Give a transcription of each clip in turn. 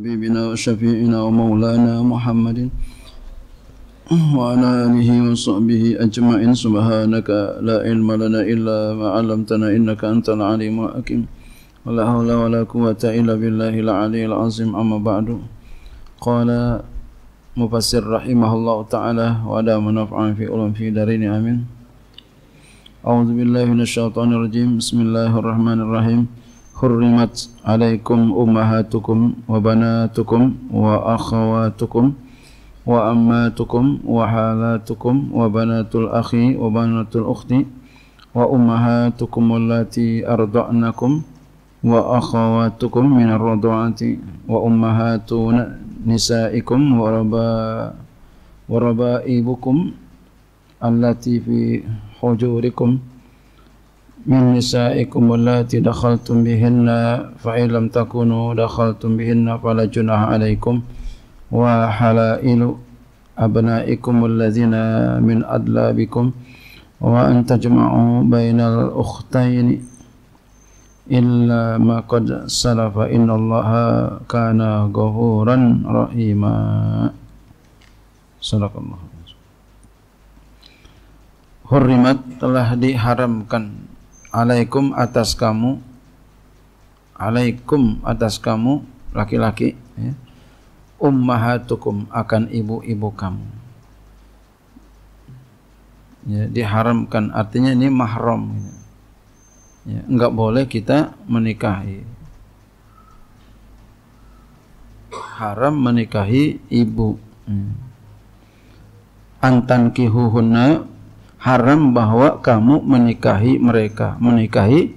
حبيبنا وشفيعنا ومولانا محمد وعلى آله وصحبه أجمعين سبحانك لا علم لنا إلا ما علمتنا إنك أنت العليم الحكيم ولا حول ولا قوة إلا بالله العلي العظيم أما بعد قال مفسر رحمه الله تعالى ودا منفعا في علم في دارين آمين أعوذ بالله من الشيطان الرجيم بسم الله الرحمن الرحيم حرمت عليكم أمهاتكم وبناتكم وأخواتكم وأماتكم وحالاتكم وبنات الأخ وبنات الأخت وأمهاتكم التي أرضعنكم وأخواتكم من الرضاعة وأمهات نسائكم وربا وربائبكم التي في حجوركم من نسائكم اللاتي دخلتم بهن فإن لم تكونوا دخلتم بهن فلا جناح عليكم وحلائل أبنائكم الذين من أدلابكم وأن تجمعوا بين الأختين إلا ما قد سلف إن الله كان غفورا رحيما صدق الله حرمت telah diharamkan alaikum atas kamu alaikum atas kamu laki-laki ya. ummahatukum akan ibu-ibu kamu ya, diharamkan artinya ini mahram ya. Ya, enggak boleh kita menikahi haram menikahi ibu ya. Hmm. antan haram bahwa kamu menikahi mereka, menikahi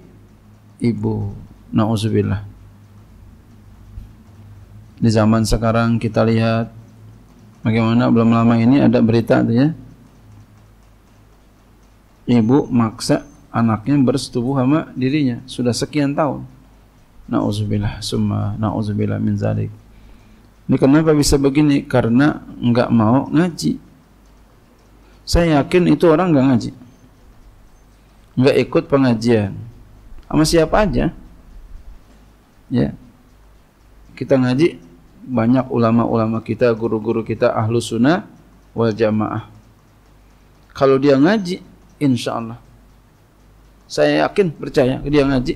ibu. Nauzubillah. Di zaman sekarang kita lihat bagaimana belum lama ini ada berita tuh ya. Ibu maksa anaknya bersetubuh sama dirinya sudah sekian tahun. Nauzubillah summa nauzubillah min zalik. Ini kenapa bisa begini? Karena enggak mau ngaji saya yakin itu orang nggak ngaji, nggak ikut pengajian sama siapa aja. Ya, kita ngaji banyak ulama-ulama kita, guru-guru kita ahlu sunnah wal jamaah. Kalau dia ngaji, insya Allah, saya yakin percaya dia ngaji,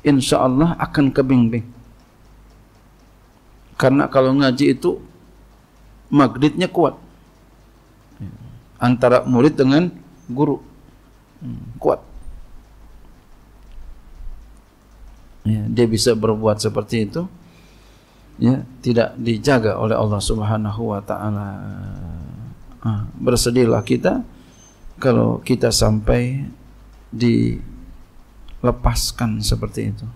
insya Allah akan kebimbing. Karena kalau ngaji itu magnetnya kuat antara murid dengan guru kuat ya, dia bisa berbuat seperti itu ya tidak dijaga oleh Allah Subhanahu wa taala ah, bersedihlah kita kalau kita sampai dilepaskan seperti itu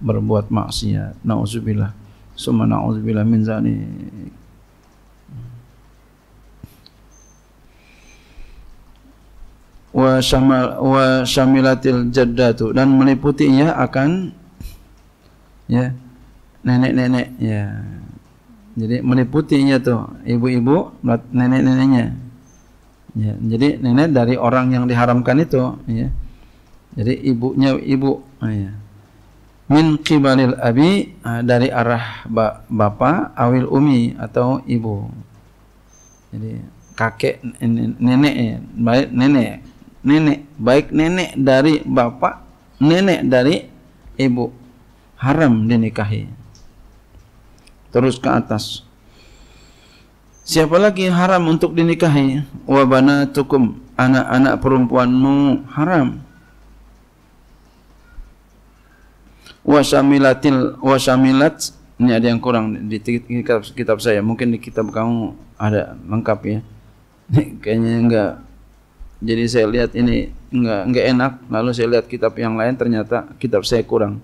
berbuat maksiat nauzubillah summa nauzubillah min zalik wa syamal wa syamilatil jaddatu dan meliputinya akan ya nenek-nenek ya jadi meliputinya tuh ibu-ibu nenek-neneknya ya jadi nenek dari orang yang diharamkan itu ya jadi ibunya ibu ya min qibalil abi ah, dari arah bapak awil umi atau ibu jadi kakek nenek ya, baik nenek nenek, baik nenek dari bapak, nenek dari ibu. Haram dinikahi. Terus ke atas. Siapa lagi haram untuk dinikahi? Wabana tukum, anak-anak perempuanmu haram. Wasamilatil, wasamilat, ini ada yang kurang di kitab, kitab saya. Mungkin di kitab kamu ada lengkap ya. Kayaknya enggak jadi saya lihat ini nggak nggak enak lalu saya lihat kitab yang lain ternyata kitab saya kurang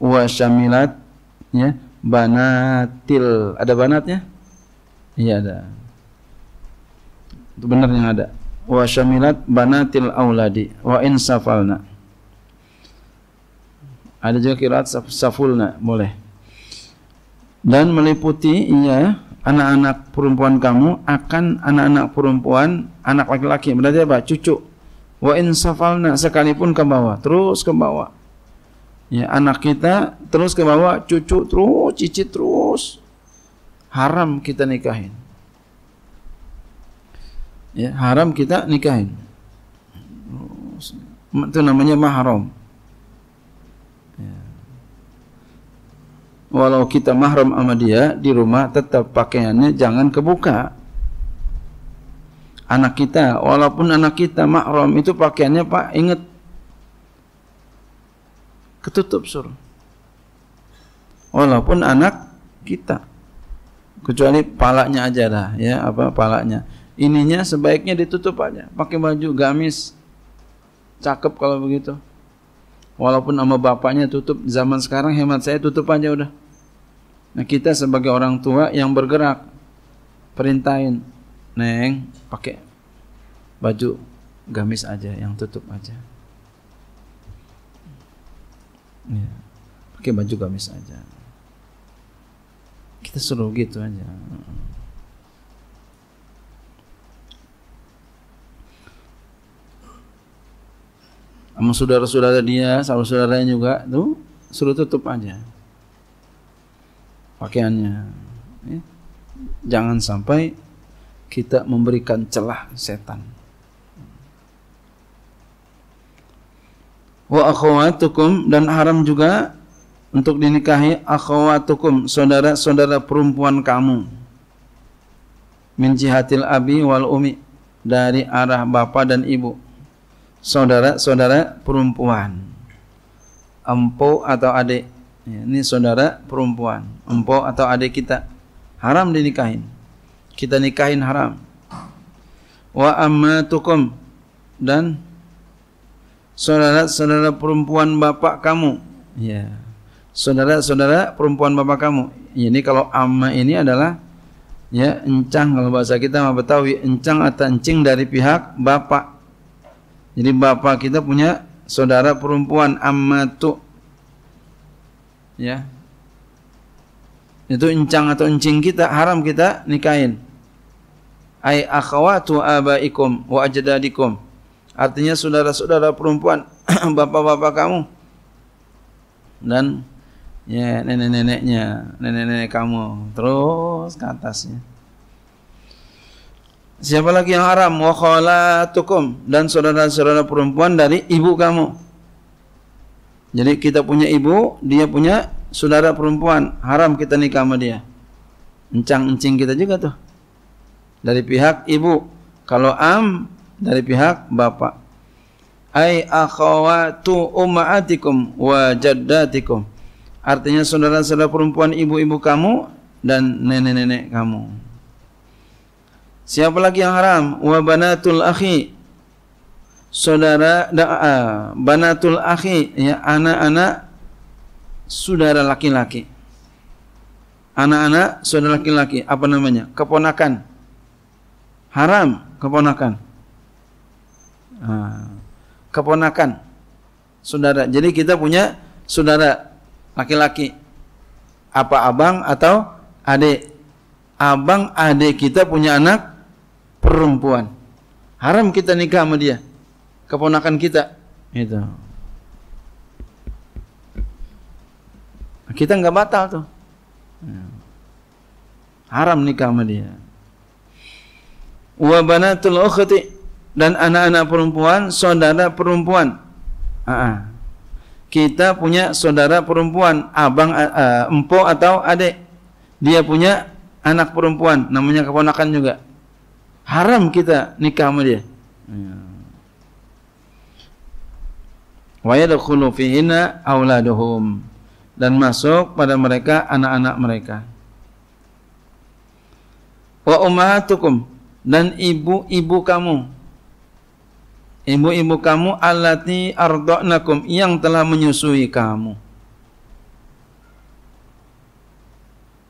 wa syamilat ya banatil ada banatnya iya ada itu benar yang ada wa syamilat banatil auladi wa insafalna ada juga kiraat safulna boleh dan meliputi ya anak-anak perempuan kamu akan anak-anak perempuan anak laki-laki berarti apa cucu wa insafalna sekalipun ke bawah terus ke bawah ya anak kita terus ke bawah cucu terus cicit terus haram kita nikahin ya haram kita nikahin itu namanya mahram walau kita mahram sama dia di rumah tetap pakaiannya jangan kebuka anak kita walaupun anak kita mahram itu pakaiannya pak inget ketutup sur walaupun anak kita kecuali palanya aja dah ya apa palanya ininya sebaiknya ditutup aja pakai baju gamis cakep kalau begitu Walaupun sama bapaknya tutup, zaman sekarang hemat saya tutup aja udah. Nah kita sebagai orang tua yang bergerak, perintahin, neng pakai baju gamis aja yang tutup aja. Ya, pakai baju gamis aja. Kita suruh gitu aja. sama saudara-saudara dia, sama saudaranya juga, tuh suruh tutup aja pakaiannya. Ya. Jangan sampai kita memberikan celah setan. Wa akhwatukum dan haram juga untuk dinikahi akhwatukum, saudara-saudara perempuan kamu min jihatil abi wal umi dari arah bapak dan ibu saudara-saudara perempuan. Empo atau adik. Ya, ini saudara perempuan. Empo atau adik kita. Haram dinikahin. Kita nikahin haram. Wa ammatukum. Dan saudara-saudara perempuan bapak kamu. Ya. Saudara-saudara perempuan bapak kamu. Ya, ini kalau amma ini adalah ya encang kalau bahasa kita mah Betawi, encang atau encing dari pihak bapak jadi bapak kita punya saudara perempuan ammatu. Ya. Itu encang atau encing kita haram kita nikahin. Ai akhawatu abaikum wa ajdadikum. Artinya saudara-saudara perempuan bapak-bapak kamu dan ya nenek-neneknya, nenek-nenek kamu terus ke atasnya. Siapa lagi yang haram? Wa tukum dan saudara-saudara perempuan dari ibu kamu. Jadi kita punya ibu, dia punya saudara perempuan, haram kita nikah sama dia. Encang-encing kita juga tuh. Dari pihak ibu. Kalau am dari pihak bapak. Ai akhawatu ummahatikum wa jaddatikum. Artinya saudara-saudara perempuan ibu-ibu kamu dan nenek-nenek kamu. Siapa lagi yang haram? Wa banatul akhi. Saudara da'a, ah, banatul akhi ya anak-anak saudara laki-laki. Anak-anak saudara laki-laki apa namanya? Keponakan. Haram keponakan. Ah, keponakan saudara. Jadi kita punya saudara laki-laki apa abang atau adik. Abang adik kita punya anak perempuan. Haram kita nikah sama dia. Keponakan kita. Itu. Kita nggak batal tuh. Ya. Haram nikah sama dia. Wa banatul ukhti dan anak-anak perempuan, saudara perempuan. Kita punya saudara perempuan, abang, eh, eh, empo atau adik. Dia punya anak perempuan, namanya keponakan juga haram kita nikah sama dia iya. wa yadkhulu fihinna auladuhum dan masuk pada mereka anak-anak mereka wa ummahatukum dan ibu-ibu kamu ibu-ibu kamu allati arda'nakum yang telah menyusui kamu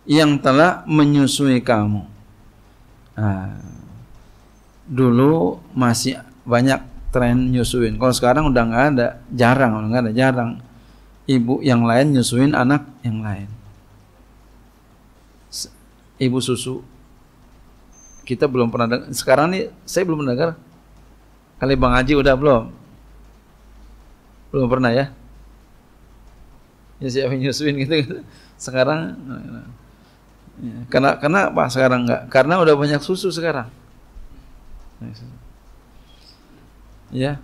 yang telah menyusui kamu. Nah, dulu masih banyak tren nyusuin. Kalau sekarang udah nggak ada, jarang, nggak ada jarang. Ibu yang lain nyusuin anak yang lain. Ibu susu. Kita belum pernah dengar. Sekarang nih saya belum mendengar. Kali Bang Haji udah belum? Belum pernah ya? Ya siapa nyusuin gitu. gitu. Sekarang nah, nah. Ya, karena karena apa sekarang nggak? Karena udah banyak susu sekarang. Ya,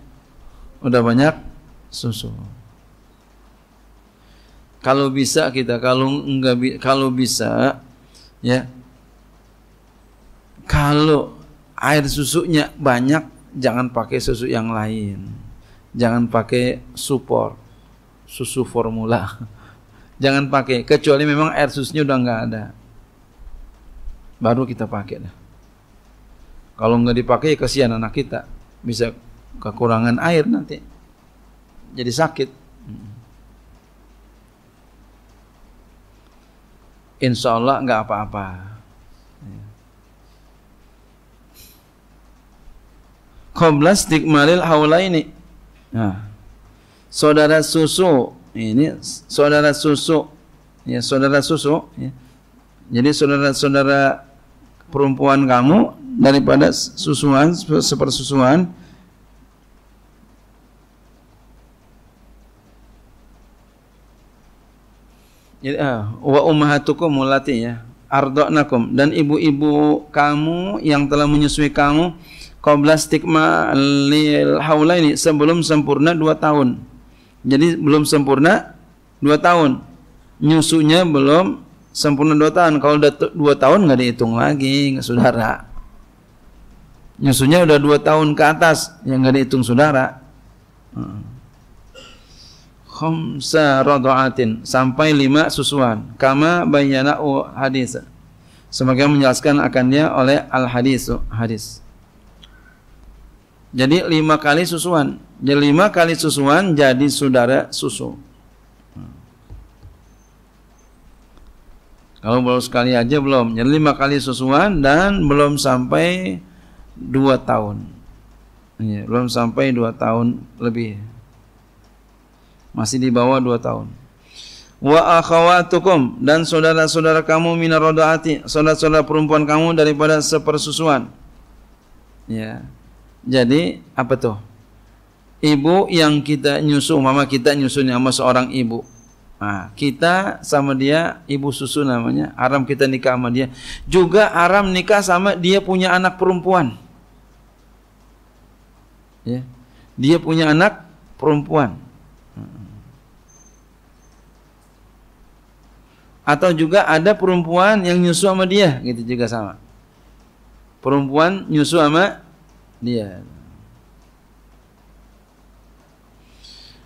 udah banyak susu. Kalau bisa kita, kalau enggak, kalau bisa, ya, kalau air susunya banyak, jangan pakai susu yang lain, jangan pakai support susu formula, jangan pakai kecuali memang air susunya udah nggak ada, baru kita pakai dah. Kalau nggak dipakai ya kasihan anak kita bisa kekurangan air nanti. Jadi sakit. Insya Allah nggak apa-apa. Komplas dikmalil haula ini. Nah, saudara susu ini saudara susu ya saudara susu ya. Jadi saudara-saudara perempuan kamu daripada susuan sepersusuan Jadi, ah, wa ummahatukum mulati ya ardoknakum dan ibu-ibu kamu yang telah menyusui kamu qabla stigma lil haula ini sebelum sempurna dua tahun. Jadi belum sempurna dua tahun. Nyusunya belum sempurna dua tahun. Kalau udah dua tahun nggak dihitung lagi, saudara. Nyusunya udah dua tahun ke atas yang nggak dihitung saudara. Khamsa radaatin sampai lima susuan. Kama bayana hadis. semoga menjelaskan akannya oleh al hadis hadis. Jadi lima kali susuan. Jadi lima kali susuan jadi saudara susu. Kalau baru sekali aja belum. Jadi lima kali susuan dan belum sampai dua tahun ya, belum sampai dua tahun lebih masih di bawah dua tahun wa akhawatukum dan saudara-saudara kamu minarodaati rodaati saudara-saudara perempuan kamu daripada sepersusuan ya jadi apa tuh ibu yang kita nyusu mama kita nyusunya sama seorang ibu Nah, kita sama dia ibu susu namanya, haram kita nikah sama dia. Juga haram nikah sama dia punya anak perempuan ya. Dia punya anak perempuan. Atau juga ada perempuan yang nyusu sama dia, gitu juga sama. Perempuan nyusu sama dia.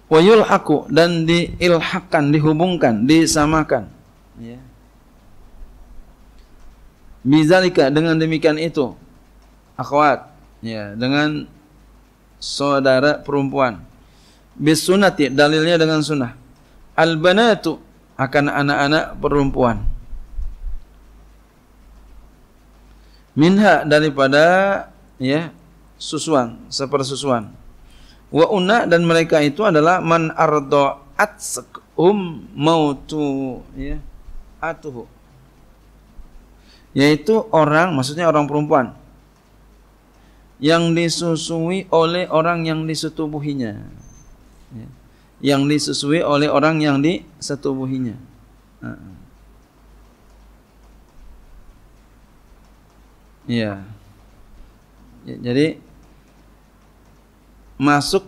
Wayul aku dan diilhakan, dihubungkan, disamakan. Bisa ya. Bizalika dengan demikian itu, akhwat. Ya, dengan saudara perempuan. Bisunati dalilnya dengan sunnah. Albanatu akan anak-anak perempuan. Minha daripada ya susuan, sepersusuan. Wa unna dan mereka itu adalah man ardo um mautu ya atuhu. Yaitu orang maksudnya orang perempuan yang disusui oleh orang yang disetubuhinya. Yang disusui oleh orang yang disetubuhinya. ya. Ya. ya, jadi masuk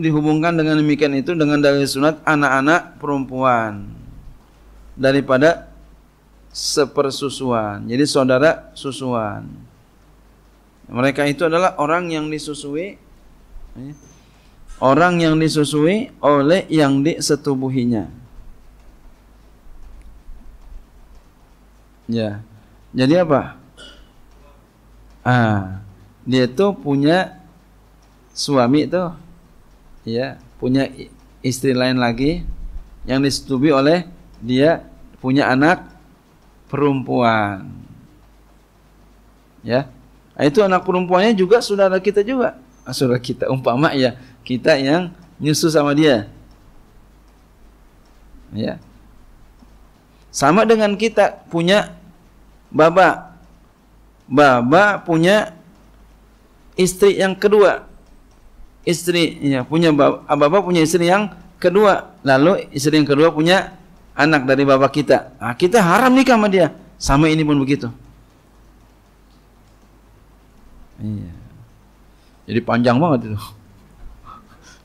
dihubungkan dengan demikian itu dengan dari sunat anak-anak perempuan daripada sepersusuan. Jadi saudara susuan. Mereka itu adalah orang yang disusui ya. orang yang disusui oleh yang disetubuhinya. Ya. Jadi apa? Ah, dia itu punya suami itu ya, punya istri lain lagi yang disetubuhi oleh dia punya anak perempuan. Ya. Nah, itu anak perempuannya juga saudara kita juga. Ah, saudara kita umpama ya kita yang nyusu sama dia. Ya. Sama dengan kita punya baba. Baba punya istri yang kedua. Istri ya, punya baba, ah, baba punya istri yang kedua. Lalu istri yang kedua punya anak dari baba kita. Nah, kita haram nikah sama dia. Sama ini pun begitu. Iya. Jadi panjang banget itu.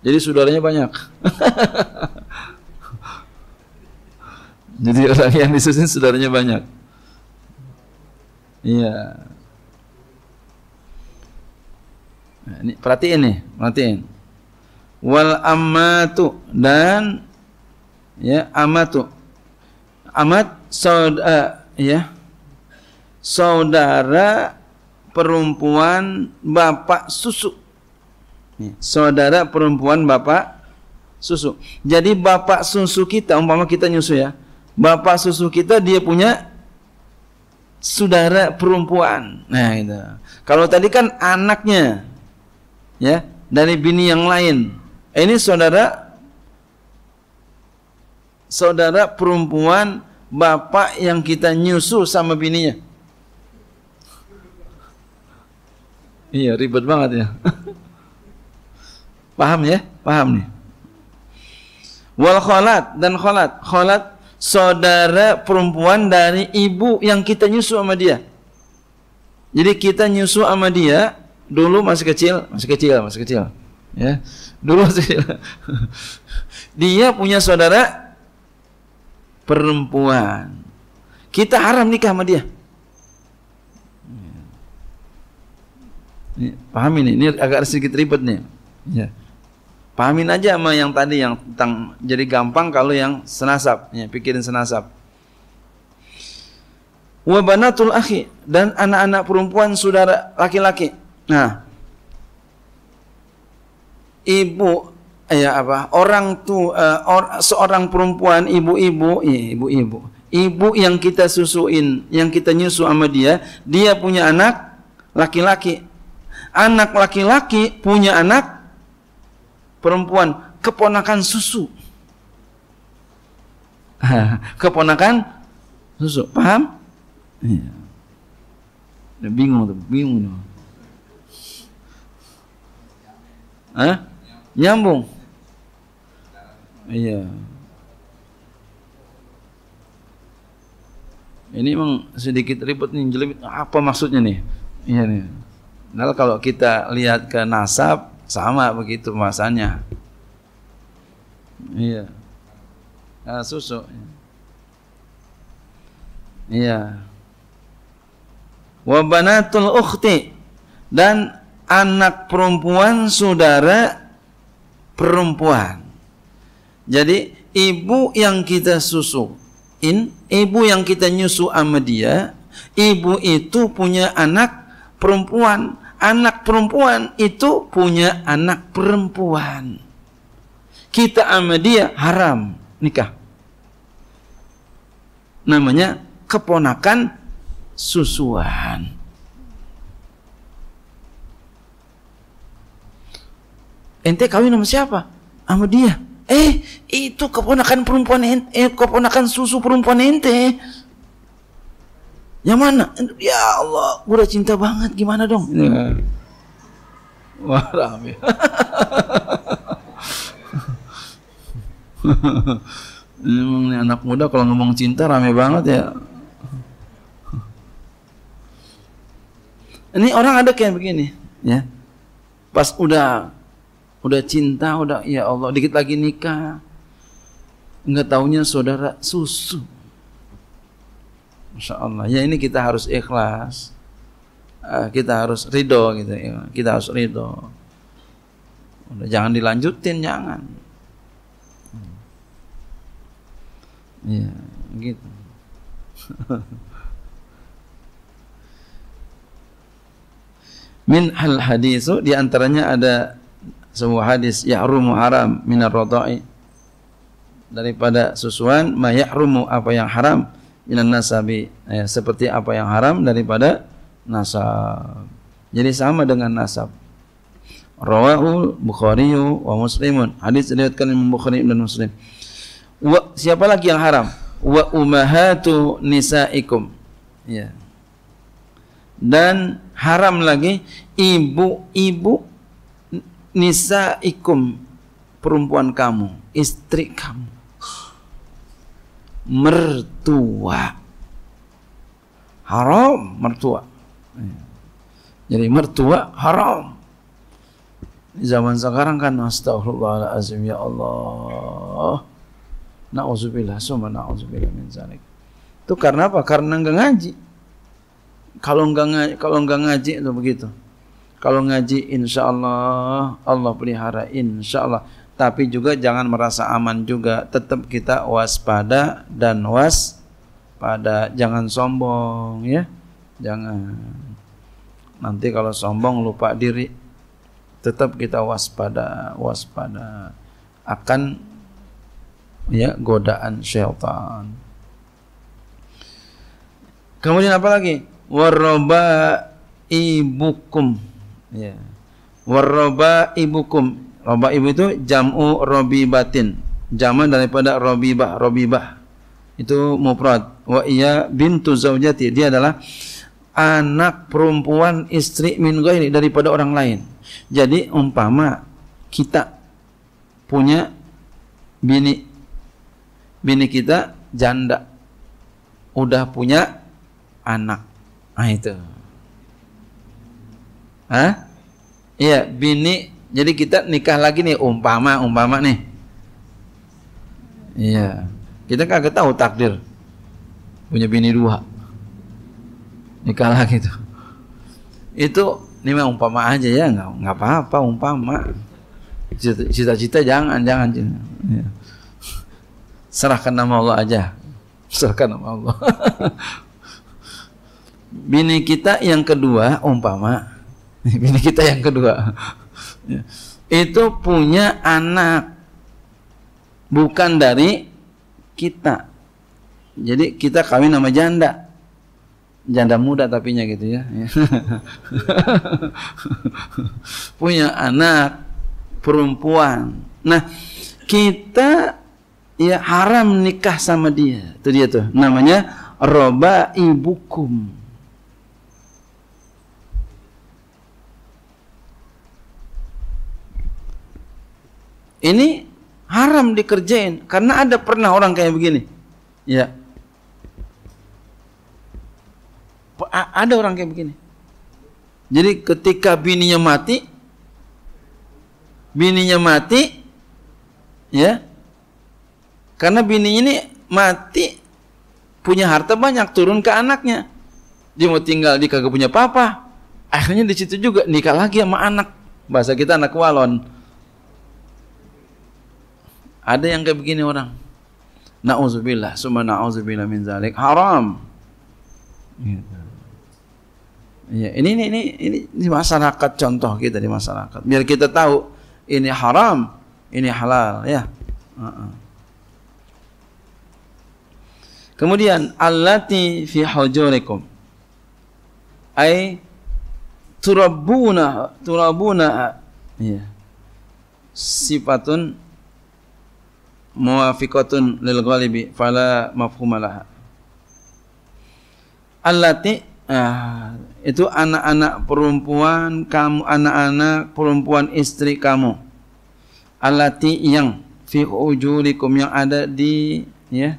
Jadi saudaranya banyak. Jadi orang yang disusun saudaranya banyak. Iya. Nah, ini perhatiin nih, perhatiin. Wal amatu dan ya amatu. Amat saudara eh, ya. Saudara perempuan bapak susu. Ya. Saudara perempuan bapak susu. Jadi bapak susu kita, umpama kita nyusu ya. Bapak susu kita dia punya saudara perempuan. Nah, gitu. Kalau tadi kan anaknya ya dari bini yang lain. Eh, ini saudara saudara perempuan bapak yang kita nyusu sama bininya. Iya, ribet banget ya. Paham ya? Paham nih. Wal kholat dan kholat. Kholat saudara perempuan dari ibu yang kita nyusu sama dia. Jadi kita nyusu sama dia dulu masih kecil, masih kecil, masih kecil. Ya. Dulu masih kecil. dia punya saudara perempuan. Kita haram nikah sama dia. Pahami nih, ini agak sedikit ribet nih. Ya. Pahamin aja sama yang tadi yang tentang jadi gampang kalau yang senasab, ya, pikirin senasab. Wabanatul akhi dan anak-anak perempuan saudara laki-laki. Nah, ibu ya apa orang tu uh, or, seorang perempuan ibu-ibu ya, ibu-ibu ibu yang kita susuin yang kita nyusu sama dia dia punya anak laki-laki anak laki-laki punya anak perempuan keponakan susu keponakan susu paham ya. bingung tuh bingung tuh Hah? nyambung iya ini emang sedikit ribet nih jelimit apa maksudnya nih iya nih Nah kalau kita lihat ke nasab sama begitu masanya. Iya. Nah, susu. Iya. Wabanatul ukhti dan anak perempuan saudara perempuan. Jadi ibu yang kita susuin, ibu yang kita nyusu sama dia, ibu itu punya anak perempuan anak perempuan itu punya anak perempuan. Kita sama dia haram nikah. Namanya keponakan susuan. Ente kawin sama siapa? Sama dia. Eh, itu keponakan perempuan ente, eh, keponakan susu perempuan ente. Yang mana? Ya Allah, gue udah cinta banget. Gimana dong? Ya. Wah, rame. Emang nih anak muda kalau ngomong cinta rame banget ya. Ini orang ada kayak begini, ya. Pas udah udah cinta, udah ya Allah, dikit lagi nikah. Enggak taunya saudara susu. Masya Allah. Ya ini kita harus ikhlas. Eh, kita harus ridho gitu. Ya. Kita harus ridho. Udah, jangan dilanjutin, jangan. Ya, gitu. Min hal hadisu di antaranya ada sebuah hadis ya rumu haram minar rodai daripada susuan ma rumu apa yang haram minan nasabi ya, seperti apa yang haram daripada nasab. Jadi sama dengan nasab. Rawahu Bukhari wa Muslimun. Hadis diriwayatkan Imam Bukhari dan Muslim. Wa, siapa lagi yang haram? Wa umahatu nisaikum. Ya. Dan haram lagi ibu-ibu nisaikum perempuan kamu, istri kamu mertua. Haram mertua. Jadi mertua haram. zaman sekarang kan astagfirullahalazim ya Allah. Nauzubillah summa nauzubillah min zalik. Itu karena apa? Karena enggak ngaji. Kalau enggak ngaji, kalau enggak ngaji itu begitu. Kalau ngaji insyaallah Allah pelihara insyaallah tapi juga jangan merasa aman juga tetap kita waspada dan was pada jangan sombong ya jangan nanti kalau sombong lupa diri tetap kita waspada waspada akan ya godaan syaitan kemudian apa lagi Waroba ibukum ya Waroba ibukum Robah ibu itu jamu robi batin zaman daripada robi robi robibah. Itu mufrad. Wa iya bintu zaujati. Dia adalah anak perempuan istri min ini daripada orang lain. Jadi umpama kita punya bini bini kita janda udah punya anak. ah itu. ah Iya, bini jadi kita nikah lagi nih umpama umpama nih. Iya. Kita kagak tahu takdir. Punya bini dua. Nikah lagi tuh. Itu ini mah umpama aja ya, nggak nggak apa-apa umpama. Cita-cita jangan jangan. Ya. Serahkan nama Allah aja. Serahkan nama Allah. bini kita yang kedua umpama bini kita yang kedua Ya. itu punya anak bukan dari kita jadi kita kawin nama janda janda muda tapinya gitu ya punya anak perempuan nah kita ya haram nikah sama dia itu dia tuh namanya roba ibukum ini haram dikerjain karena ada pernah orang kayak begini ya A ada orang kayak begini jadi ketika bininya mati bininya mati ya karena bini ini mati punya harta banyak turun ke anaknya dia mau tinggal di kagak punya papa akhirnya di situ juga nikah lagi sama anak bahasa kita anak walon ada yang kayak begini orang. Nauzubillah, summa nauzubillah min zalik. Haram. Gitu. Ya, ini, ini ini ini di masyarakat contoh kita di masyarakat. Biar kita tahu ini haram, ini halal, ya. Uh -uh. Kemudian allati fi hujurikum ay turabuna turabuna ya. sifatun muwafiqatun lil ghalibi fala mafhuma laha allati ah, itu anak-anak perempuan kamu anak-anak perempuan istri kamu allati yang fi ujurikum yang ada di ya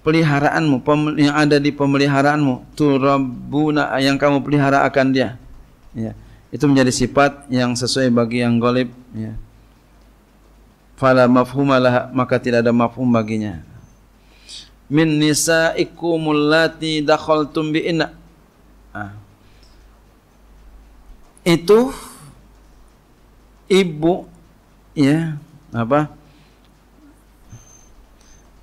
peliharaanmu yang ada di pemeliharaanmu turabbuna yang kamu pelihara akan dia ya itu menjadi sifat yang sesuai bagi yang golib ya fala mafhumalah maka tidak ada mafhum baginya min nisaikumul lati dakhaltum bi inna ah. itu ibu ya apa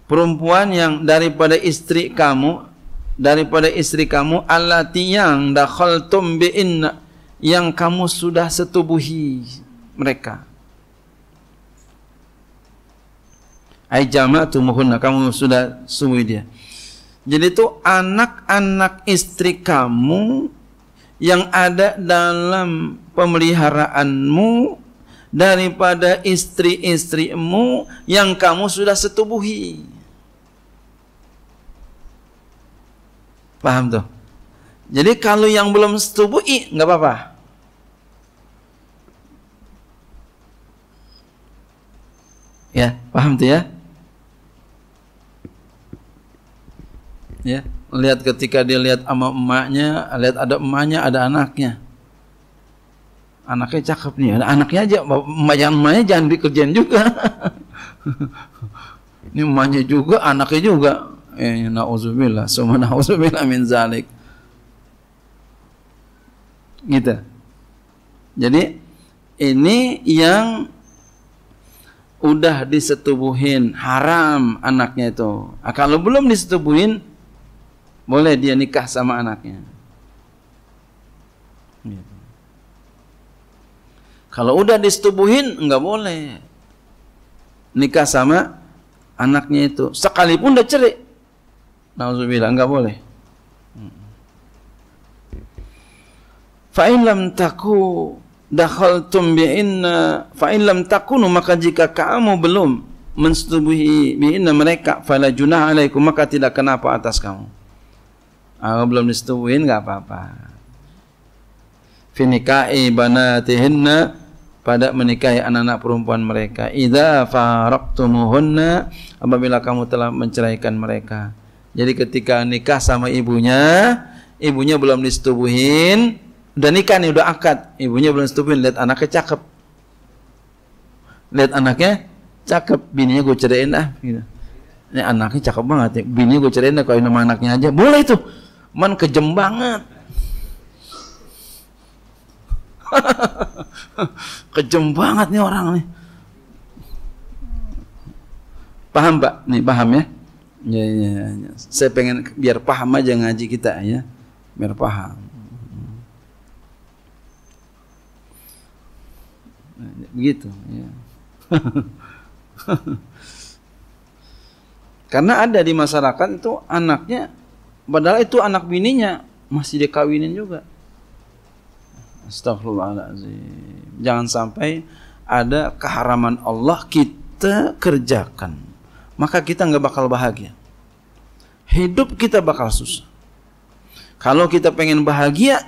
perempuan yang daripada istri kamu daripada istri kamu allati yang dakhaltum bi inna yang kamu sudah setubuhi mereka ai kamu sudah suwi dia jadi itu anak-anak istri kamu yang ada dalam pemeliharaanmu daripada istri-istrimu yang kamu sudah setubuhi. Paham tuh? Jadi kalau yang belum setubuhi nggak apa-apa. Ya, paham tuh ya? ya lihat ketika dia lihat ama emaknya lihat ada emaknya ada anaknya anaknya cakep nih ada anaknya aja emaknya emaknya jangan dikerjain juga ini emaknya juga anaknya juga eh ya, ya, nauzubillah semua nauzubillah min zalik gitu jadi ini yang udah disetubuhin haram anaknya itu. Nah, kalau belum disetubuhin boleh dia nikah sama anaknya. Iya. Kalau udah disetubuhin nggak boleh nikah sama anaknya itu sekalipun udah cerai. Nauzubillah nggak boleh. Failam taku dakhaltum bi'inna Failam lam takunu maka jika kamu belum menstubuhi bi'inna mereka fala junah alaikum maka tidak kenapa atas kamu. Kalau belum disetuin nggak apa-apa. Finikai banatihinna pada menikahi anak-anak perempuan mereka. Idza faraqtumuhunna apabila kamu telah menceraikan mereka. Jadi ketika nikah sama ibunya, ibunya belum disetubuhin, udah nikah nih, udah akad, ibunya belum disetubuhin, lihat anaknya cakep. Lihat anaknya cakep, bininya gue ceraiin ah gitu ini anaknya cakep banget ya. Bininya gue ceraiin kalau nama anaknya aja. Boleh tuh. Man kejem banget kejem banget nih orang nih paham pak nih paham ya ya ya, ya. saya pengen biar paham aja ngaji kita ya biar paham begitu ya. karena ada di masyarakat itu anaknya Padahal itu anak bininya masih dikawinin juga. Astagfirullahaladzim. Jangan sampai ada keharaman Allah kita kerjakan. Maka kita nggak bakal bahagia. Hidup kita bakal susah. Kalau kita pengen bahagia,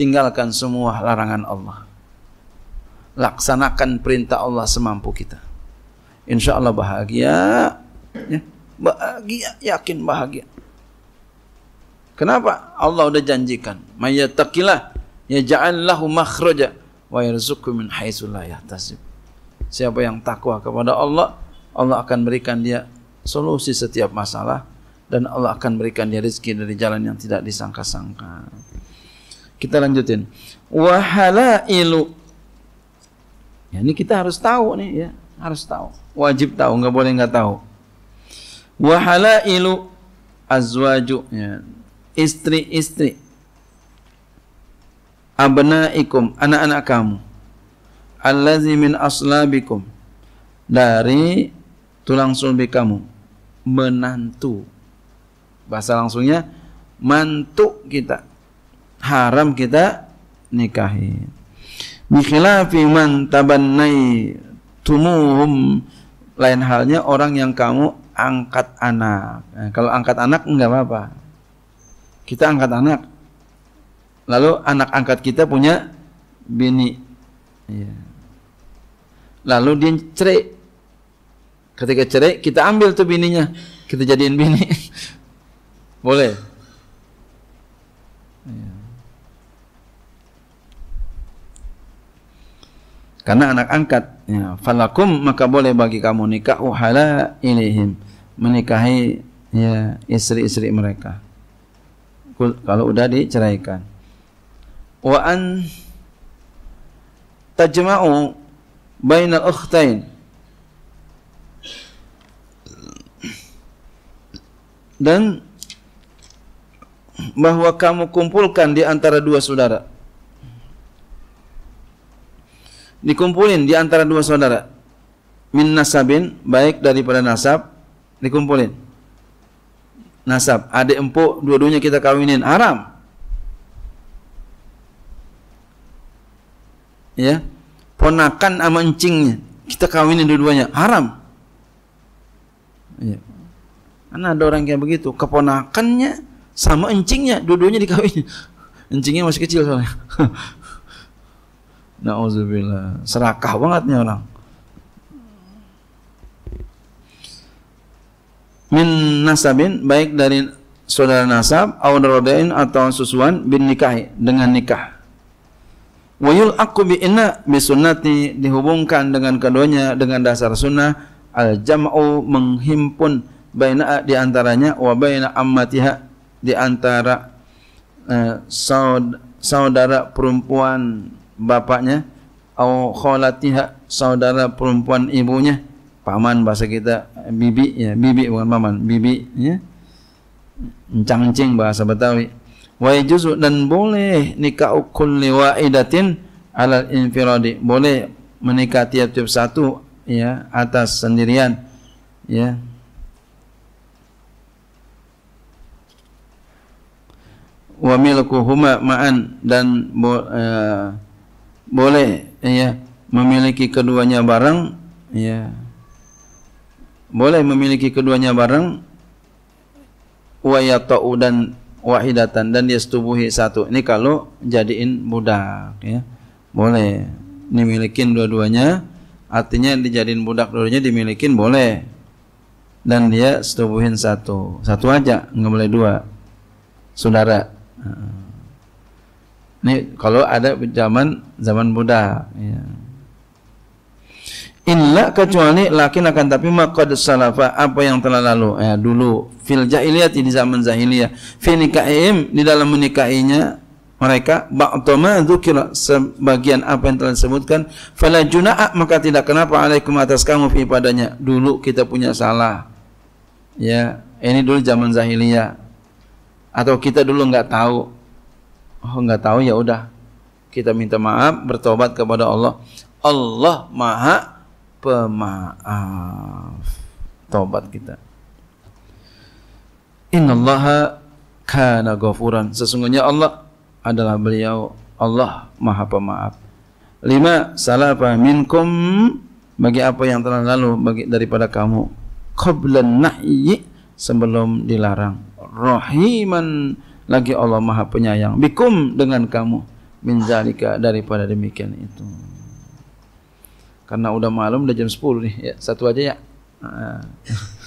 tinggalkan semua larangan Allah. Laksanakan perintah Allah semampu kita. Insya Allah bahagia. Ya. Bahagia, yakin bahagia. Kenapa? Allah sudah janjikan. May yattaqillah yaj'al lahu makhraja wa yarzuqhu min haitsu la yahtasib. Siapa yang takwa kepada Allah, Allah akan berikan dia solusi setiap masalah dan Allah akan berikan dia rezeki dari jalan yang tidak disangka-sangka. Kita lanjutin. Wa halailu. Ya, ini kita harus tahu nih ya, harus tahu. Wajib tahu, enggak boleh enggak tahu. Wa halailu azwaju ya. istri-istri abnaikum anak-anak kamu allazi min aslabikum dari tulang sulbi kamu menantu bahasa langsungnya mantu kita haram kita nikahi. bikhilafi man tabannai tumuhum lain halnya orang yang kamu angkat anak nah, kalau angkat anak enggak apa-apa kita angkat anak lalu anak angkat kita punya bini ya. lalu dia cerai ketika cerai kita ambil tuh bininya kita jadiin bini boleh ya. karena anak angkat ya falakum maka boleh bagi kamu nikah uhala ilihim menikahi ya istri-istri mereka kalau udah diceraikan wa an tajma'u bainal ukhtain dan bahwa kamu kumpulkan di antara dua saudara dikumpulin di antara dua saudara min nasabin baik daripada nasab dikumpulin nasab, adik empuk dua-duanya kita kawinin, haram. Ya. Ponakan sama encingnya kita kawinin dua-duanya, haram. Ya. Karena ada orang yang begitu, keponakannya sama encingnya dua-duanya dikawinin. Encingnya masih kecil soalnya. Nauzubillah, serakah bangetnya orang. min nasabin baik dari saudara nasab awdarodain atau susuan bin nikahi dengan nikah wayul aku bi inna bisunati dihubungkan dengan keduanya dengan dasar sunnah al jamau menghimpun baina di antaranya wa baina ammatiha di antara eh, saudara perempuan bapaknya atau kholatiha saudara perempuan ibunya paman bahasa kita bibi ya bibi bukan paman bibi ya encang bahasa Betawi wa juzu dan boleh nikah kulli waidatin alal infiradi boleh menikah tiap-tiap satu ya atas sendirian ya wa milkuhuma ma'an dan bo, eh, boleh ya memiliki keduanya bareng ya boleh memiliki keduanya bareng wa yata'u dan wahidatan dan dia setubuhi satu ini kalau jadiin budak ya boleh dimilikin dua-duanya artinya dijadiin budak dua-duanya dimilikin boleh dan dia setubuhin satu satu aja nggak boleh dua saudara ini kalau ada zaman zaman budak ya. Illa kecuali lakin akan tapi maqad salafa apa yang telah lalu. Ya, dulu fil jahiliyah di zaman jahiliyah. fil nikaim di dalam menikahinya mereka itu kira sebagian apa yang telah disebutkan fala junaa maka tidak kenapa alaikum atas kamu fi padanya dulu kita punya salah ya ini dulu zaman zahiliyah atau kita dulu enggak tahu oh nggak tahu ya udah kita minta maaf bertobat kepada Allah Allah maha pemaaf ah, taubat kita. Innallaha kana ghafuran. Sesungguhnya Allah adalah beliau Allah Maha Pemaaf. Lima salafa minkum bagi apa yang telah lalu bagi daripada kamu qablan nahyi sebelum dilarang. Rahiman lagi Allah Maha Penyayang bikum dengan kamu min zalika daripada demikian itu. Karena udah malam udah jam 10 nih. Ya, satu aja ya. Ah.